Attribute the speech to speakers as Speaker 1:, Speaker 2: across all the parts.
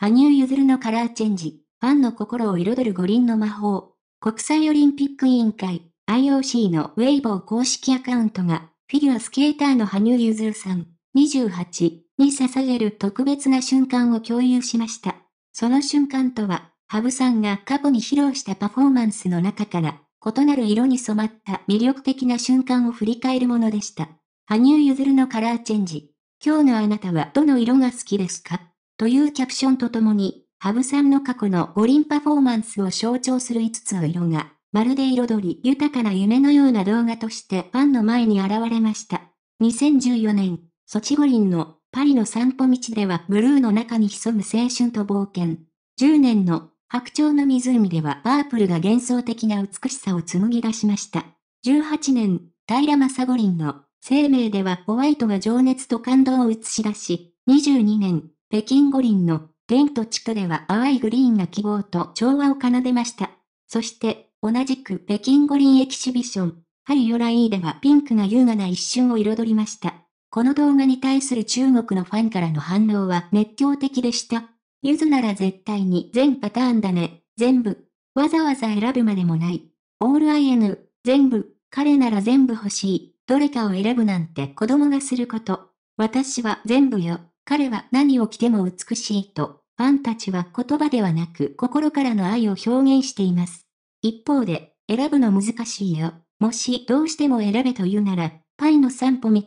Speaker 1: 羽生結弦のカラーチェンジ、ファンの心を彩る五輪の魔法。国際オリンピック委員会 IOC のウェイボー公式アカウントが、フィギュアスケーターの羽生結弦さん、28に捧げる特別な瞬間を共有しました。その瞬間とは、羽生さんが過去に披露したパフォーマンスの中から、異なる色に染まった魅力的な瞬間を振り返るものでした。羽生結弦のカラーチェンジ。今日のあなたはどの色が好きですかというキャプションとともに、ハブさんの過去の五輪パフォーマンスを象徴する5つの色が、まるで彩り豊かな夢のような動画としてファンの前に現れました。2014年、ソチ五輪のパリの散歩道ではブルーの中に潜む青春と冒険。10年の白鳥の湖ではパープルが幻想的な美しさを紡ぎ出しました。18年、平正五輪の生命ではホワイトが情熱と感動を映し出し、22年、北京五輪の天と地区では淡いグリーンが希望と調和を奏でました。そして、同じく北京五輪エキシビション、ハリオライーではピンクが優雅な一瞬を彩りました。この動画に対する中国のファンからの反応は熱狂的でした。ゆずなら絶対に全パターンだね。全部。わざわざ選ぶまでもない。オールアイエヌ、全部。彼なら全部欲しい。どれかを選ぶなんて子供がすること。私は全部よ。彼は何を着ても美しいと、ファンたちは言葉ではなく心からの愛を表現しています。一方で、選ぶの難しいよ。もしどうしても選べと言うなら、パイの散歩道、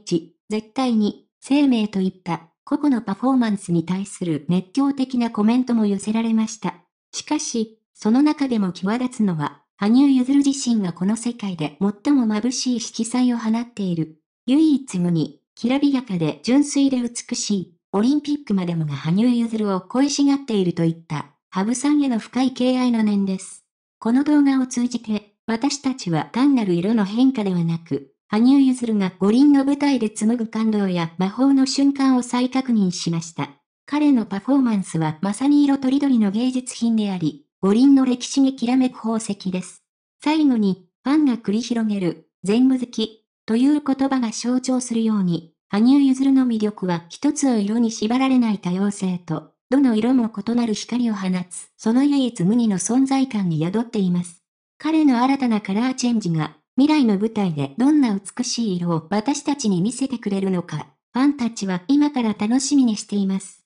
Speaker 1: 絶対に、生命といった個々のパフォーマンスに対する熱狂的なコメントも寄せられました。しかし、その中でも際立つのは、羽生結弦自身がこの世界で最も眩しい色彩を放っている。唯一無二、きらびやかで純粋で美しい。オリンピックまでもが羽生結弦を恋しがっているといった、羽生さんへの深い敬愛の念です。この動画を通じて、私たちは単なる色の変化ではなく、羽生結弦が五輪の舞台で紡ぐ感動や魔法の瞬間を再確認しました。彼のパフォーマンスはまさに色とりどりの芸術品であり、五輪の歴史にきらめく宝石です。最後に、ファンが繰り広げる、全部好き、という言葉が象徴するように、羽生結弦の魅力は一つを色に縛られない多様性と、どの色も異なる光を放つ、その唯一無二の存在感に宿っています。彼の新たなカラーチェンジが、未来の舞台でどんな美しい色を私たちに見せてくれるのか、ファンたちは今から楽しみにしています。